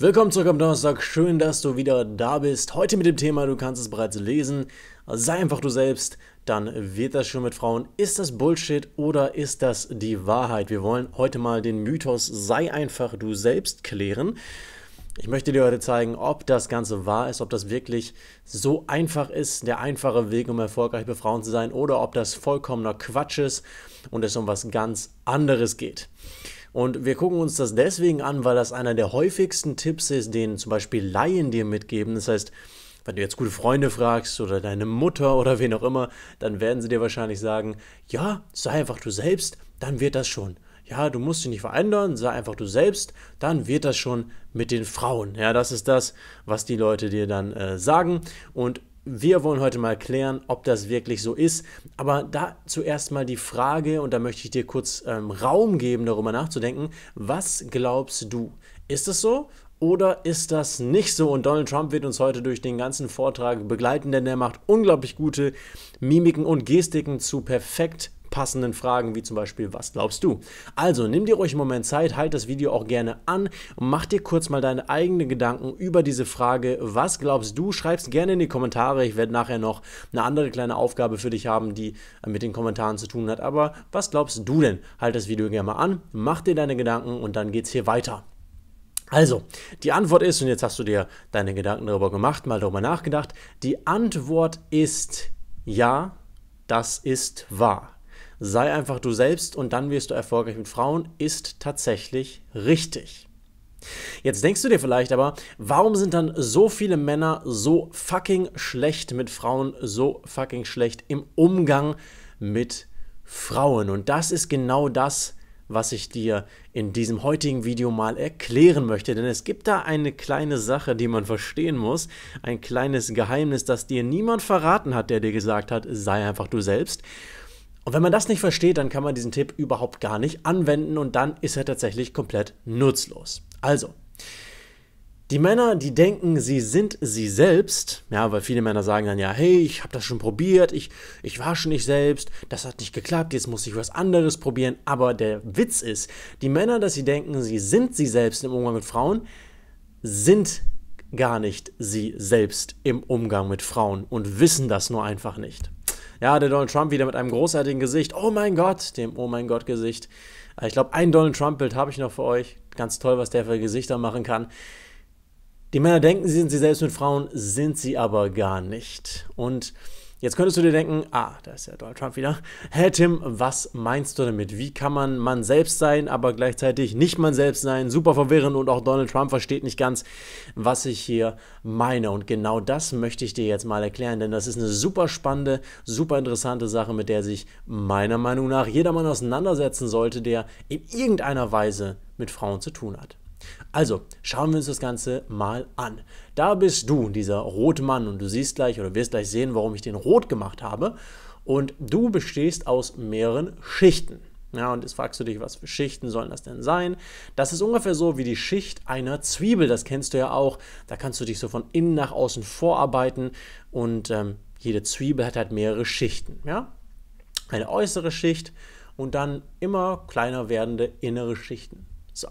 Willkommen zurück am Donnerstag, schön, dass du wieder da bist. Heute mit dem Thema, du kannst es bereits lesen, sei einfach du selbst, dann wird das schon mit Frauen. Ist das Bullshit oder ist das die Wahrheit? Wir wollen heute mal den Mythos sei einfach du selbst klären. Ich möchte dir heute zeigen, ob das Ganze wahr ist, ob das wirklich so einfach ist, der einfache Weg, um erfolgreich bei Frauen zu sein, oder ob das vollkommener Quatsch ist und es um was ganz anderes geht. Und wir gucken uns das deswegen an, weil das einer der häufigsten Tipps ist, den zum Beispiel Laien dir mitgeben. Das heißt, wenn du jetzt gute Freunde fragst oder deine Mutter oder wen auch immer, dann werden sie dir wahrscheinlich sagen, ja, sei einfach du selbst, dann wird das schon. Ja, du musst dich nicht verändern, sei einfach du selbst, dann wird das schon mit den Frauen. Ja, das ist das, was die Leute dir dann äh, sagen. Und wir wollen heute mal klären, ob das wirklich so ist. Aber da zuerst mal die Frage, und da möchte ich dir kurz ähm, Raum geben, darüber nachzudenken, was glaubst du? Ist es so oder ist das nicht so? Und Donald Trump wird uns heute durch den ganzen Vortrag begleiten, denn er macht unglaublich gute Mimiken und Gestiken zu perfekt passenden Fragen, wie zum Beispiel, was glaubst du? Also nimm dir ruhig einen Moment Zeit, halt das Video auch gerne an und mach dir kurz mal deine eigenen Gedanken über diese Frage, was glaubst du? Schreib's gerne in die Kommentare. Ich werde nachher noch eine andere kleine Aufgabe für dich haben, die äh, mit den Kommentaren zu tun hat. Aber was glaubst du denn? Halt das Video gerne mal an, mach dir deine Gedanken und dann geht's hier weiter. Also, die Antwort ist, und jetzt hast du dir deine Gedanken darüber gemacht, mal darüber nachgedacht, die Antwort ist ja, das ist wahr sei einfach du selbst und dann wirst du erfolgreich mit Frauen, ist tatsächlich richtig. Jetzt denkst du dir vielleicht aber, warum sind dann so viele Männer so fucking schlecht mit Frauen, so fucking schlecht im Umgang mit Frauen? Und das ist genau das, was ich dir in diesem heutigen Video mal erklären möchte. Denn es gibt da eine kleine Sache, die man verstehen muss, ein kleines Geheimnis, das dir niemand verraten hat, der dir gesagt hat, sei einfach du selbst. Und wenn man das nicht versteht, dann kann man diesen Tipp überhaupt gar nicht anwenden und dann ist er tatsächlich komplett nutzlos. Also, die Männer, die denken, sie sind sie selbst, ja, weil viele Männer sagen dann ja, hey, ich habe das schon probiert, ich, ich war schon ich selbst, das hat nicht geklappt, jetzt muss ich was anderes probieren. Aber der Witz ist, die Männer, dass sie denken, sie sind sie selbst im Umgang mit Frauen, sind gar nicht sie selbst im Umgang mit Frauen und wissen das nur einfach nicht. Ja, der Donald Trump wieder mit einem großartigen Gesicht. Oh mein Gott, dem Oh mein Gott Gesicht. Äh, ich glaube, ein Donald Trump-Bild habe ich noch für euch. Ganz toll, was der für Gesichter machen kann. Die Männer denken, sie sind sie selbst mit Frauen, sind sie aber gar nicht. Und Jetzt könntest du dir denken, ah, da ist ja Donald Trump wieder. Hey Tim, was meinst du damit? Wie kann man man selbst sein, aber gleichzeitig nicht man selbst sein? Super verwirrend und auch Donald Trump versteht nicht ganz, was ich hier meine. Und genau das möchte ich dir jetzt mal erklären, denn das ist eine super spannende, super interessante Sache, mit der sich meiner Meinung nach jedermann auseinandersetzen sollte, der in irgendeiner Weise mit Frauen zu tun hat. Also schauen wir uns das Ganze mal an. Da bist du, dieser rote Mann, und du siehst gleich oder wirst gleich sehen, warum ich den rot gemacht habe. Und du bestehst aus mehreren Schichten. Ja, und jetzt fragst du dich, was für Schichten sollen das denn sein? Das ist ungefähr so wie die Schicht einer Zwiebel, das kennst du ja auch. Da kannst du dich so von innen nach außen vorarbeiten und ähm, jede Zwiebel hat halt mehrere Schichten. Ja? Eine äußere Schicht und dann immer kleiner werdende innere Schichten. So.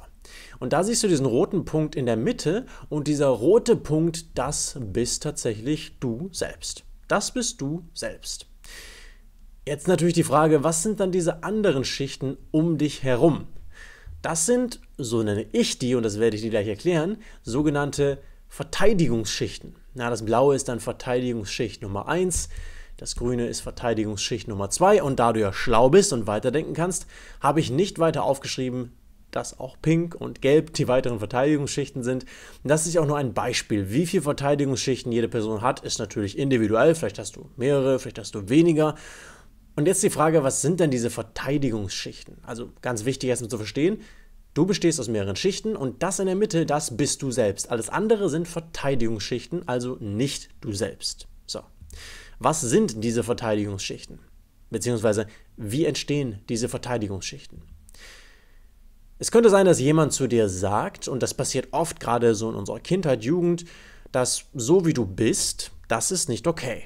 Und da siehst du diesen roten Punkt in der Mitte und dieser rote Punkt, das bist tatsächlich du selbst. Das bist du selbst. Jetzt natürlich die Frage, was sind dann diese anderen Schichten um dich herum? Das sind, so nenne ich die, und das werde ich dir gleich erklären, sogenannte Verteidigungsschichten. Na, das blaue ist dann Verteidigungsschicht Nummer 1, das grüne ist Verteidigungsschicht Nummer 2 und da du ja schlau bist und weiterdenken kannst, habe ich nicht weiter aufgeschrieben, dass auch Pink und Gelb die weiteren Verteidigungsschichten sind. Das ist auch nur ein Beispiel. Wie viele Verteidigungsschichten jede Person hat, ist natürlich individuell. Vielleicht hast du mehrere, vielleicht hast du weniger. Und jetzt die Frage, was sind denn diese Verteidigungsschichten? Also ganz wichtig erstmal zu verstehen, du bestehst aus mehreren Schichten und das in der Mitte, das bist du selbst. Alles andere sind Verteidigungsschichten, also nicht du selbst. So. Was sind diese Verteidigungsschichten? Beziehungsweise, wie entstehen diese Verteidigungsschichten? Es könnte sein, dass jemand zu dir sagt, und das passiert oft gerade so in unserer Kindheit, Jugend, dass so wie du bist, das ist nicht okay.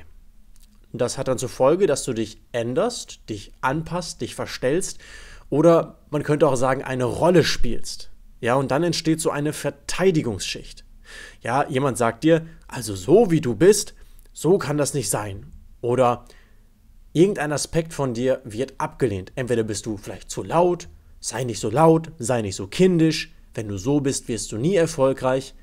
Das hat dann zur Folge, dass du dich änderst, dich anpasst, dich verstellst oder man könnte auch sagen, eine Rolle spielst. Ja, und dann entsteht so eine Verteidigungsschicht. Ja, jemand sagt dir, also so wie du bist, so kann das nicht sein. Oder irgendein Aspekt von dir wird abgelehnt. Entweder bist du vielleicht zu laut, Sei nicht so laut, sei nicht so kindisch, wenn du so bist, wirst du nie erfolgreich.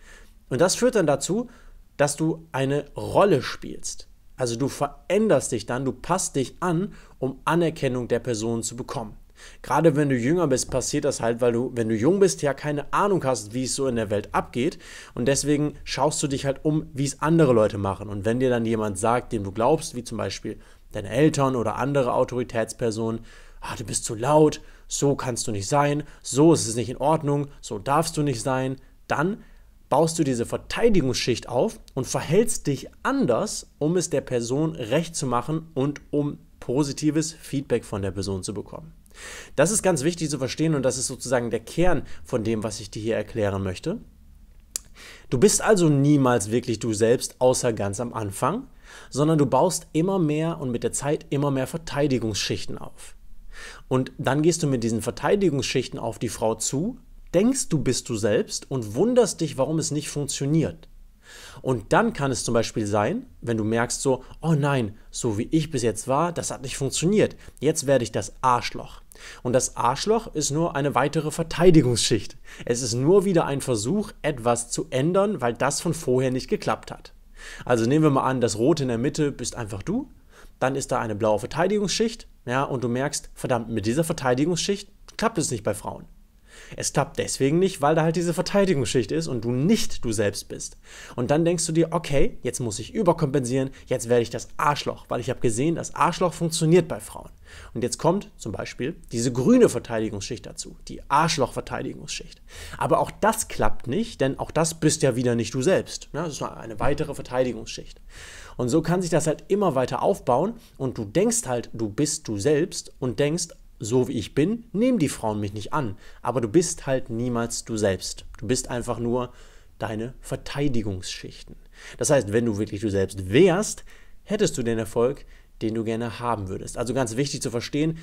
Und das führt dann dazu, dass du eine Rolle spielst. Also du veränderst dich dann, du passt dich an, um Anerkennung der Person zu bekommen. Gerade wenn du jünger bist, passiert das halt, weil du, wenn du jung bist, ja keine Ahnung hast, wie es so in der Welt abgeht. Und deswegen schaust du dich halt um, wie es andere Leute machen. Und wenn dir dann jemand sagt, dem du glaubst, wie zum Beispiel deine Eltern oder andere Autoritätspersonen, ah, du bist zu laut, so kannst du nicht sein, so ist es nicht in Ordnung, so darfst du nicht sein, dann baust du diese Verteidigungsschicht auf und verhältst dich anders, um es der Person recht zu machen und um positives Feedback von der Person zu bekommen. Das ist ganz wichtig zu verstehen und das ist sozusagen der Kern von dem, was ich dir hier erklären möchte. Du bist also niemals wirklich du selbst, außer ganz am Anfang, sondern du baust immer mehr und mit der Zeit immer mehr Verteidigungsschichten auf. Und dann gehst du mit diesen Verteidigungsschichten auf die Frau zu, denkst du bist du selbst und wunderst dich, warum es nicht funktioniert. Und dann kann es zum Beispiel sein, wenn du merkst so, oh nein, so wie ich bis jetzt war, das hat nicht funktioniert. Jetzt werde ich das Arschloch. Und das Arschloch ist nur eine weitere Verteidigungsschicht. Es ist nur wieder ein Versuch, etwas zu ändern, weil das von vorher nicht geklappt hat. Also nehmen wir mal an, das Rote in der Mitte bist einfach du dann ist da eine blaue Verteidigungsschicht, ja, und du merkst, verdammt, mit dieser Verteidigungsschicht klappt es nicht bei Frauen. Es klappt deswegen nicht, weil da halt diese Verteidigungsschicht ist und du nicht du selbst bist. Und dann denkst du dir, okay, jetzt muss ich überkompensieren, jetzt werde ich das Arschloch, weil ich habe gesehen, das Arschloch funktioniert bei Frauen. Und jetzt kommt zum Beispiel diese grüne Verteidigungsschicht dazu, die Arschloch-Verteidigungsschicht. Aber auch das klappt nicht, denn auch das bist ja wieder nicht du selbst. Ne? Das ist nur eine weitere Verteidigungsschicht. Und so kann sich das halt immer weiter aufbauen und du denkst halt, du bist du selbst und denkst, so wie ich bin, nehmen die Frauen mich nicht an. Aber du bist halt niemals du selbst. Du bist einfach nur deine Verteidigungsschichten. Das heißt, wenn du wirklich du selbst wärst, hättest du den Erfolg, den du gerne haben würdest. Also ganz wichtig zu verstehen,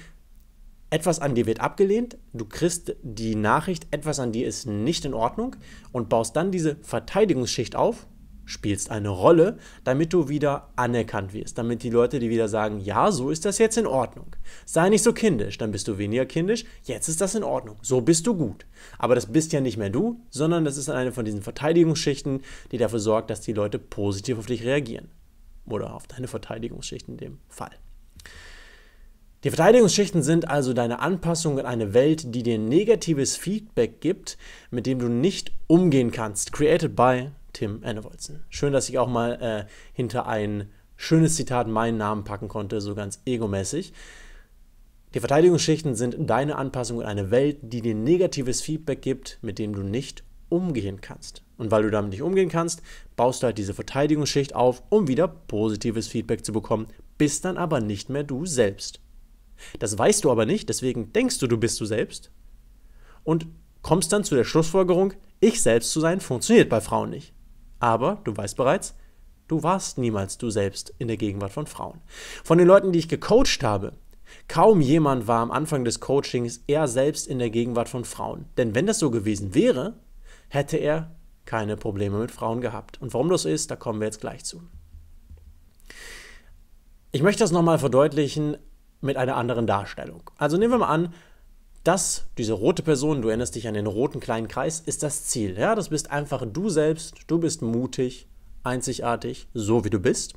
etwas an dir wird abgelehnt, du kriegst die Nachricht, etwas an dir ist nicht in Ordnung und baust dann diese Verteidigungsschicht auf, spielst eine Rolle, damit du wieder anerkannt wirst, damit die Leute dir wieder sagen, ja, so ist das jetzt in Ordnung. Sei nicht so kindisch, dann bist du weniger kindisch, jetzt ist das in Ordnung, so bist du gut. Aber das bist ja nicht mehr du, sondern das ist eine von diesen Verteidigungsschichten, die dafür sorgt, dass die Leute positiv auf dich reagieren. Oder auf deine Verteidigungsschicht in dem Fall. Die Verteidigungsschichten sind also deine Anpassung in eine Welt, die dir negatives Feedback gibt, mit dem du nicht umgehen kannst. Created by Tim Annewolzen. Schön, dass ich auch mal äh, hinter ein schönes Zitat meinen Namen packen konnte, so ganz egomäßig. Die Verteidigungsschichten sind deine Anpassung in eine Welt, die dir negatives Feedback gibt, mit dem du nicht umgehen kannst. Und weil du damit nicht umgehen kannst, baust du halt diese Verteidigungsschicht auf, um wieder positives Feedback zu bekommen, bist dann aber nicht mehr du selbst. Das weißt du aber nicht, deswegen denkst du, du bist du selbst und kommst dann zu der Schlussfolgerung, ich selbst zu sein funktioniert bei Frauen nicht. Aber, du weißt bereits, du warst niemals du selbst in der Gegenwart von Frauen. Von den Leuten, die ich gecoacht habe, kaum jemand war am Anfang des Coachings er selbst in der Gegenwart von Frauen. Denn wenn das so gewesen wäre, hätte er keine Probleme mit Frauen gehabt. Und warum das ist, da kommen wir jetzt gleich zu. Ich möchte das nochmal verdeutlichen mit einer anderen Darstellung. Also nehmen wir mal an, das, diese rote Person, du erinnerst dich an den roten kleinen Kreis, ist das Ziel. Ja, das bist einfach du selbst, du bist mutig, einzigartig, so wie du bist.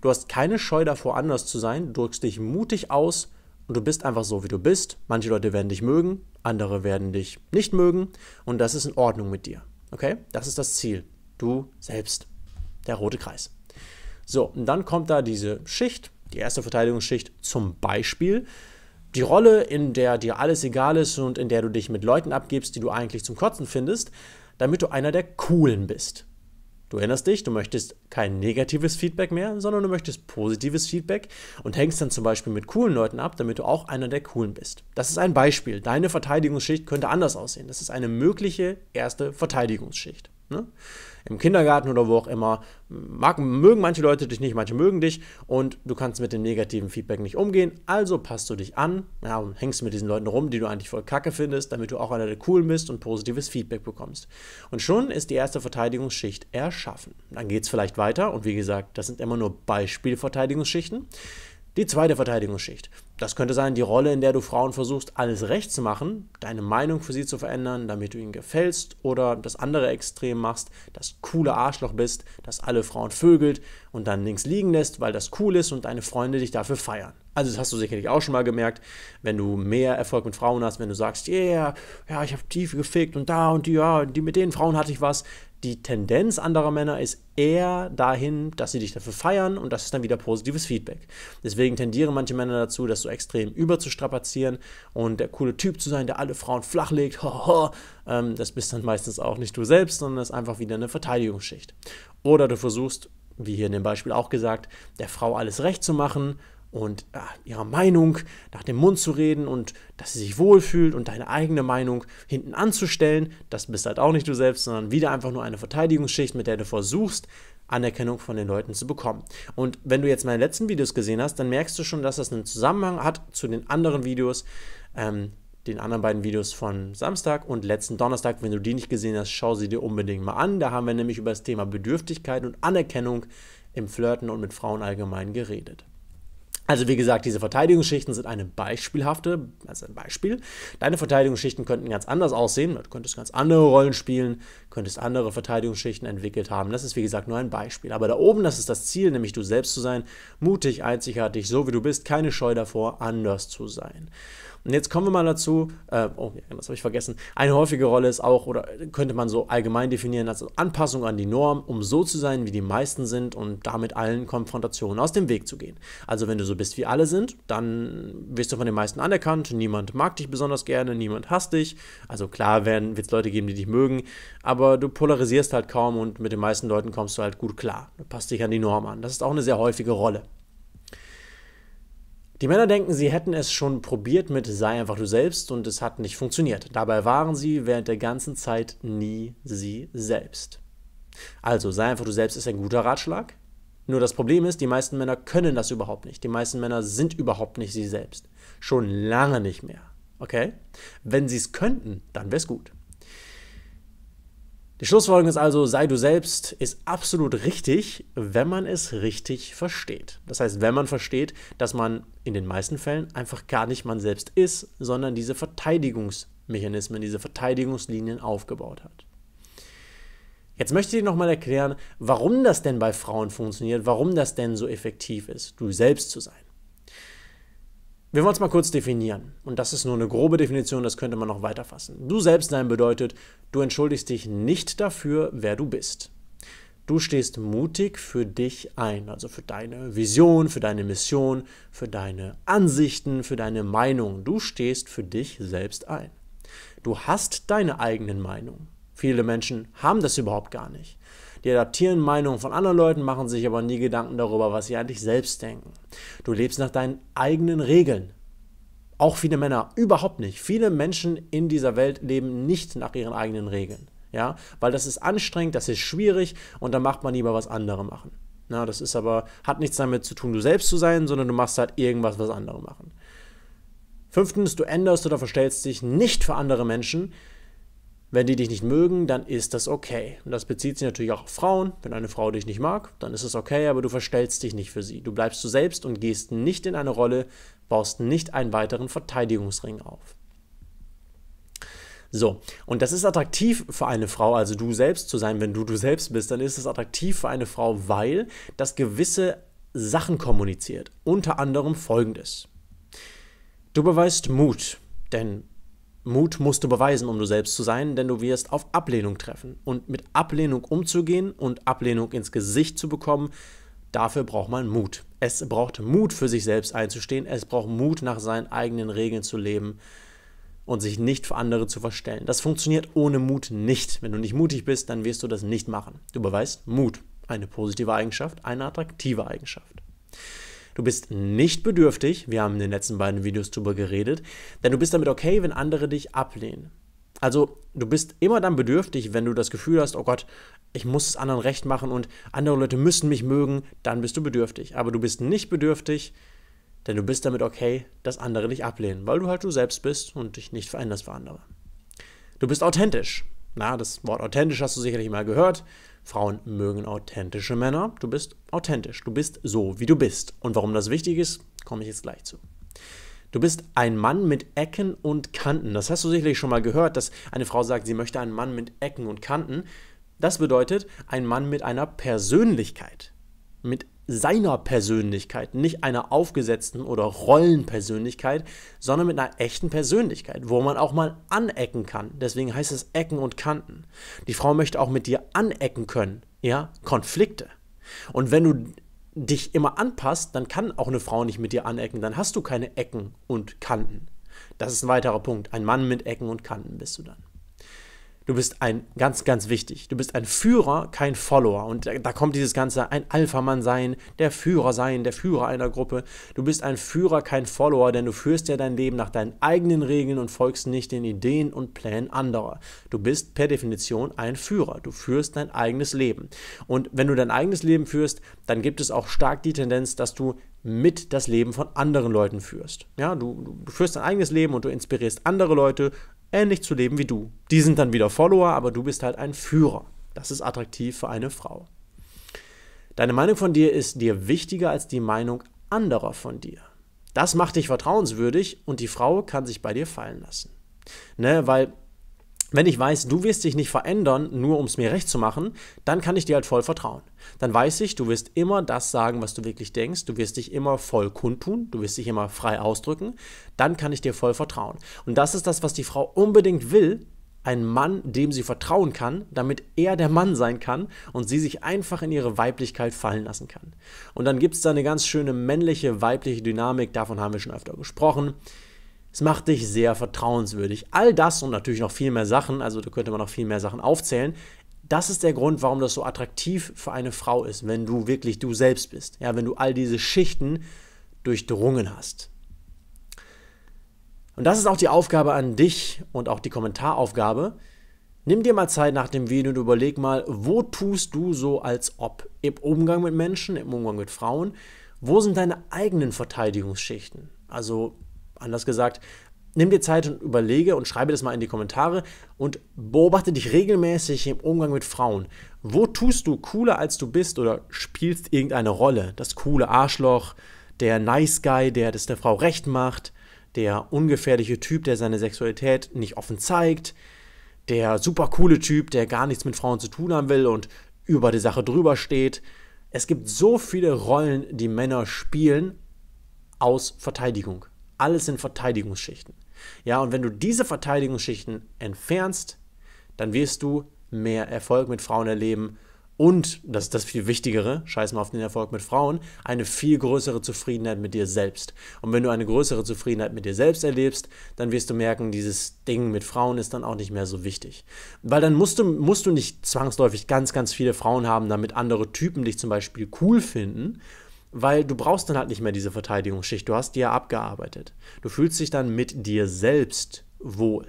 Du hast keine Scheu davor, anders zu sein, du drückst dich mutig aus und du bist einfach so, wie du bist. Manche Leute werden dich mögen, andere werden dich nicht mögen und das ist in Ordnung mit dir. Okay? Das ist das Ziel. Du selbst. Der rote Kreis. So, und dann kommt da diese Schicht, die erste Verteidigungsschicht zum Beispiel. Die Rolle, in der dir alles egal ist und in der du dich mit Leuten abgibst, die du eigentlich zum Kotzen findest, damit du einer der Coolen bist. Du erinnerst dich, du möchtest kein negatives Feedback mehr, sondern du möchtest positives Feedback und hängst dann zum Beispiel mit coolen Leuten ab, damit du auch einer der coolen bist. Das ist ein Beispiel. Deine Verteidigungsschicht könnte anders aussehen. Das ist eine mögliche erste Verteidigungsschicht. Ne? Im Kindergarten oder wo auch immer. Mag, mögen manche Leute dich nicht, manche mögen dich und du kannst mit dem negativen Feedback nicht umgehen. Also passt du dich an ja, und hängst mit diesen Leuten rum, die du eigentlich voll kacke findest, damit du auch einer der coolen bist und positives Feedback bekommst. Und schon ist die erste Verteidigungsschicht erschaffen. Dann geht es vielleicht weiter und wie gesagt, das sind immer nur Beispielverteidigungsschichten. Die zweite Verteidigungsschicht. Das könnte sein die Rolle, in der du Frauen versuchst, alles recht zu machen, deine Meinung für sie zu verändern, damit du ihnen gefällst oder das andere Extrem machst, das coole Arschloch bist, das alle Frauen vögelt und dann links liegen lässt, weil das cool ist und deine Freunde dich dafür feiern. Also das hast du sicherlich auch schon mal gemerkt, wenn du mehr Erfolg mit Frauen hast, wenn du sagst, yeah, ja, ich habe tief gefickt und da und die, ja, die mit den Frauen hatte ich was, die Tendenz anderer Männer ist eher dahin, dass sie dich dafür feiern und das ist dann wieder positives Feedback. Deswegen tendieren manche Männer dazu, das so extrem überzustrapazieren und der coole Typ zu sein, der alle Frauen flachlegt. Ähm, das bist dann meistens auch nicht du selbst, sondern das ist einfach wieder eine Verteidigungsschicht. Oder du versuchst, wie hier in dem Beispiel auch gesagt, der Frau alles recht zu machen und äh, ihrer Meinung nach dem Mund zu reden und dass sie sich wohlfühlt und deine eigene Meinung hinten anzustellen, das bist halt auch nicht du selbst, sondern wieder einfach nur eine Verteidigungsschicht, mit der du versuchst, Anerkennung von den Leuten zu bekommen. Und wenn du jetzt meine letzten Videos gesehen hast, dann merkst du schon, dass das einen Zusammenhang hat zu den anderen Videos, ähm, den anderen beiden Videos von Samstag und letzten Donnerstag. Wenn du die nicht gesehen hast, schau sie dir unbedingt mal an. Da haben wir nämlich über das Thema Bedürftigkeit und Anerkennung im Flirten und mit Frauen allgemein geredet. Also wie gesagt, diese Verteidigungsschichten sind eine beispielhafte, also ein Beispiel. Deine Verteidigungsschichten könnten ganz anders aussehen. Du könntest ganz andere Rollen spielen, könntest andere Verteidigungsschichten entwickelt haben. Das ist wie gesagt nur ein Beispiel. Aber da oben, das ist das Ziel, nämlich du selbst zu sein, mutig, einzigartig, so wie du bist, keine Scheu davor, anders zu sein. Und jetzt kommen wir mal dazu, äh, oh, das habe ich vergessen, eine häufige Rolle ist auch, oder könnte man so allgemein definieren, als Anpassung an die Norm, um so zu sein, wie die meisten sind und damit allen Konfrontationen aus dem Weg zu gehen. Also wenn du so bist, wie alle sind, dann wirst du von den meisten anerkannt, niemand mag dich besonders gerne, niemand hasst dich. Also klar werden wird es Leute geben, die dich mögen, aber du polarisierst halt kaum und mit den meisten Leuten kommst du halt gut klar. Du passt dich an die Norm an. Das ist auch eine sehr häufige Rolle. Die Männer denken, sie hätten es schon probiert mit Sei einfach du selbst und es hat nicht funktioniert. Dabei waren sie während der ganzen Zeit nie sie selbst. Also, sei einfach du selbst ist ein guter Ratschlag. Nur das Problem ist, die meisten Männer können das überhaupt nicht. Die meisten Männer sind überhaupt nicht sie selbst. Schon lange nicht mehr. Okay? Wenn sie es könnten, dann wäre es gut. Die Schlussfolgerung ist also, sei du selbst, ist absolut richtig, wenn man es richtig versteht. Das heißt, wenn man versteht, dass man in den meisten Fällen einfach gar nicht man selbst ist, sondern diese Verteidigungsmechanismen, diese Verteidigungslinien aufgebaut hat. Jetzt möchte ich nochmal erklären, warum das denn bei Frauen funktioniert, warum das denn so effektiv ist, du selbst zu sein. Wir wollen es mal kurz definieren, und das ist nur eine grobe Definition, das könnte man noch weiterfassen. Du selbst sein bedeutet, du entschuldigst dich nicht dafür, wer du bist. Du stehst mutig für dich ein, also für deine Vision, für deine Mission, für deine Ansichten, für deine Meinung. Du stehst für dich selbst ein. Du hast deine eigenen Meinungen. Viele Menschen haben das überhaupt gar nicht. Die adaptieren Meinungen von anderen Leuten, machen sich aber nie Gedanken darüber, was sie eigentlich selbst denken. Du lebst nach deinen eigenen Regeln. Auch viele Männer, überhaupt nicht. Viele Menschen in dieser Welt leben nicht nach ihren eigenen Regeln. Ja, weil das ist anstrengend, das ist schwierig und dann macht man lieber was andere machen. Na, das ist aber, hat nichts damit zu tun, du selbst zu sein, sondern du machst halt irgendwas, was andere machen. Fünftens, du änderst oder verstellst dich nicht für andere Menschen, wenn die dich nicht mögen, dann ist das okay. Und das bezieht sich natürlich auch auf Frauen. Wenn eine Frau dich nicht mag, dann ist es okay, aber du verstellst dich nicht für sie. Du bleibst du selbst und gehst nicht in eine Rolle, baust nicht einen weiteren Verteidigungsring auf. So, und das ist attraktiv für eine Frau, also du selbst zu sein, wenn du du selbst bist, dann ist es attraktiv für eine Frau, weil das gewisse Sachen kommuniziert. Unter anderem folgendes. Du beweist Mut, denn Mut musst du beweisen, um du selbst zu sein, denn du wirst auf Ablehnung treffen. Und mit Ablehnung umzugehen und Ablehnung ins Gesicht zu bekommen, dafür braucht man Mut. Es braucht Mut, für sich selbst einzustehen. Es braucht Mut, nach seinen eigenen Regeln zu leben und sich nicht für andere zu verstellen. Das funktioniert ohne Mut nicht. Wenn du nicht mutig bist, dann wirst du das nicht machen. Du beweist Mut. Eine positive Eigenschaft, eine attraktive Eigenschaft. Du bist nicht bedürftig, wir haben in den letzten beiden Videos darüber geredet, denn du bist damit okay, wenn andere dich ablehnen. Also du bist immer dann bedürftig, wenn du das Gefühl hast, oh Gott, ich muss es anderen recht machen und andere Leute müssen mich mögen, dann bist du bedürftig. Aber du bist nicht bedürftig, denn du bist damit okay, dass andere dich ablehnen, weil du halt du selbst bist und dich nicht veränderst für andere. Du bist authentisch. Na, das Wort authentisch hast du sicherlich mal gehört. Frauen mögen authentische Männer. Du bist authentisch. Du bist so, wie du bist. Und warum das wichtig ist, komme ich jetzt gleich zu. Du bist ein Mann mit Ecken und Kanten. Das hast du sicherlich schon mal gehört, dass eine Frau sagt, sie möchte einen Mann mit Ecken und Kanten. Das bedeutet ein Mann mit einer Persönlichkeit, mit seiner Persönlichkeit, nicht einer aufgesetzten oder Rollenpersönlichkeit, sondern mit einer echten Persönlichkeit, wo man auch mal anecken kann. Deswegen heißt es Ecken und Kanten. Die Frau möchte auch mit dir anecken können, ja, Konflikte. Und wenn du dich immer anpasst, dann kann auch eine Frau nicht mit dir anecken, dann hast du keine Ecken und Kanten. Das ist ein weiterer Punkt. Ein Mann mit Ecken und Kanten bist du dann. Du bist ein, ganz, ganz wichtig, du bist ein Führer, kein Follower. Und da, da kommt dieses Ganze, ein Alpha-Mann sein, der Führer sein, der Führer einer Gruppe. Du bist ein Führer, kein Follower, denn du führst ja dein Leben nach deinen eigenen Regeln und folgst nicht den Ideen und Plänen anderer. Du bist per Definition ein Führer. Du führst dein eigenes Leben. Und wenn du dein eigenes Leben führst, dann gibt es auch stark die Tendenz, dass du mit das Leben von anderen Leuten führst. Ja, du, du, führst dein eigenes Leben und du inspirierst andere Leute, ähnlich zu leben wie du. Die sind dann wieder Follower, aber du bist halt ein Führer. Das ist attraktiv für eine Frau. Deine Meinung von dir ist dir wichtiger als die Meinung anderer von dir. Das macht dich vertrauenswürdig und die Frau kann sich bei dir fallen lassen. Ne, weil wenn ich weiß, du wirst dich nicht verändern, nur um es mir recht zu machen, dann kann ich dir halt voll vertrauen. Dann weiß ich, du wirst immer das sagen, was du wirklich denkst, du wirst dich immer voll kundtun, du wirst dich immer frei ausdrücken, dann kann ich dir voll vertrauen. Und das ist das, was die Frau unbedingt will, ein Mann, dem sie vertrauen kann, damit er der Mann sein kann und sie sich einfach in ihre Weiblichkeit fallen lassen kann. Und dann gibt es da eine ganz schöne männliche, weibliche Dynamik, davon haben wir schon öfter gesprochen. Es macht dich sehr vertrauenswürdig. All das und natürlich noch viel mehr Sachen, also da könnte man noch viel mehr Sachen aufzählen. Das ist der Grund, warum das so attraktiv für eine Frau ist, wenn du wirklich du selbst bist. Ja, wenn du all diese Schichten durchdrungen hast. Und das ist auch die Aufgabe an dich und auch die Kommentaraufgabe. Nimm dir mal Zeit nach dem Video und überleg mal, wo tust du so als ob? Im Umgang mit Menschen, im Umgang mit Frauen? Wo sind deine eigenen Verteidigungsschichten? Also Anders gesagt, nimm dir Zeit und überlege und schreibe das mal in die Kommentare und beobachte dich regelmäßig im Umgang mit Frauen. Wo tust du cooler als du bist oder spielst irgendeine Rolle? Das coole Arschloch, der Nice Guy, der das der Frau recht macht, der ungefährliche Typ, der seine Sexualität nicht offen zeigt, der super coole Typ, der gar nichts mit Frauen zu tun haben will und über die Sache drüber steht. Es gibt so viele Rollen, die Männer spielen aus Verteidigung. Alles in Verteidigungsschichten. Ja, und wenn du diese Verteidigungsschichten entfernst, dann wirst du mehr Erfolg mit Frauen erleben und, das ist das viel Wichtigere, scheiß mal auf den Erfolg mit Frauen, eine viel größere Zufriedenheit mit dir selbst. Und wenn du eine größere Zufriedenheit mit dir selbst erlebst, dann wirst du merken, dieses Ding mit Frauen ist dann auch nicht mehr so wichtig. Weil dann musst du, musst du nicht zwangsläufig ganz, ganz viele Frauen haben, damit andere Typen dich zum Beispiel cool finden, weil du brauchst dann halt nicht mehr diese Verteidigungsschicht. Du hast die ja abgearbeitet. Du fühlst dich dann mit dir selbst wohl.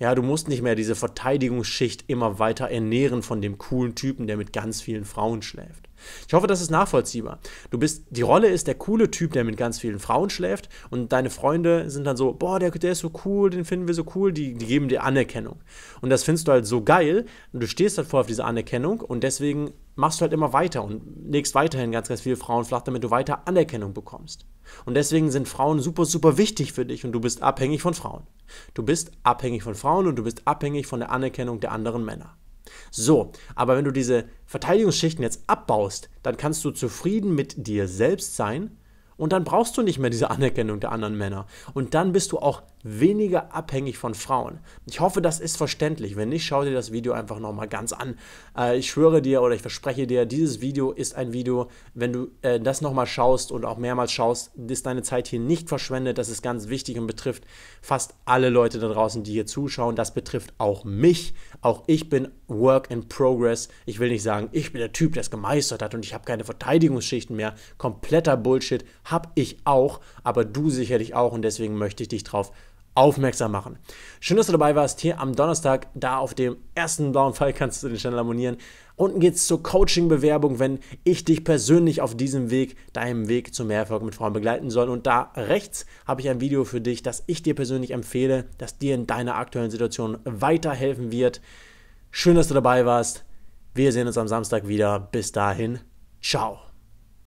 Ja, du musst nicht mehr diese Verteidigungsschicht immer weiter ernähren von dem coolen Typen, der mit ganz vielen Frauen schläft. Ich hoffe, das ist nachvollziehbar. Du bist, die Rolle ist der coole Typ, der mit ganz vielen Frauen schläft und deine Freunde sind dann so, boah, der, der ist so cool, den finden wir so cool, die, die geben dir Anerkennung. Und das findest du halt so geil und du stehst halt vor auf diese Anerkennung und deswegen machst du halt immer weiter und legst weiterhin ganz, ganz viele Frauen flach, damit du weiter Anerkennung bekommst. Und deswegen sind Frauen super, super wichtig für dich und du bist abhängig von Frauen. Du bist abhängig von Frauen und du bist abhängig von der Anerkennung der anderen Männer. So, aber wenn du diese Verteidigungsschichten jetzt abbaust, dann kannst du zufrieden mit dir selbst sein und dann brauchst du nicht mehr diese Anerkennung der anderen Männer. Und dann bist du auch weniger abhängig von Frauen. Ich hoffe, das ist verständlich. Wenn nicht, schau dir das Video einfach nochmal ganz an. Äh, ich schwöre dir oder ich verspreche dir, dieses Video ist ein Video, wenn du äh, das nochmal schaust und auch mehrmals schaust, ist deine Zeit hier nicht verschwendet. Das ist ganz wichtig und betrifft fast alle Leute da draußen, die hier zuschauen. Das betrifft auch mich. Auch ich bin Work in Progress. Ich will nicht sagen, ich bin der Typ, der es gemeistert hat und ich habe keine Verteidigungsschichten mehr. Kompletter Bullshit. habe ich auch, aber du sicherlich auch und deswegen möchte ich dich drauf aufmerksam machen. Schön, dass du dabei warst hier am Donnerstag. Da auf dem ersten blauen Pfeil kannst du den Channel abonnieren. Unten geht's zur Coaching-Bewerbung, wenn ich dich persönlich auf diesem Weg, deinem Weg zu mehr Erfolg mit Frauen begleiten soll. Und da rechts habe ich ein Video für dich, das ich dir persönlich empfehle, das dir in deiner aktuellen Situation weiterhelfen wird. Schön, dass du dabei warst. Wir sehen uns am Samstag wieder. Bis dahin, ciao.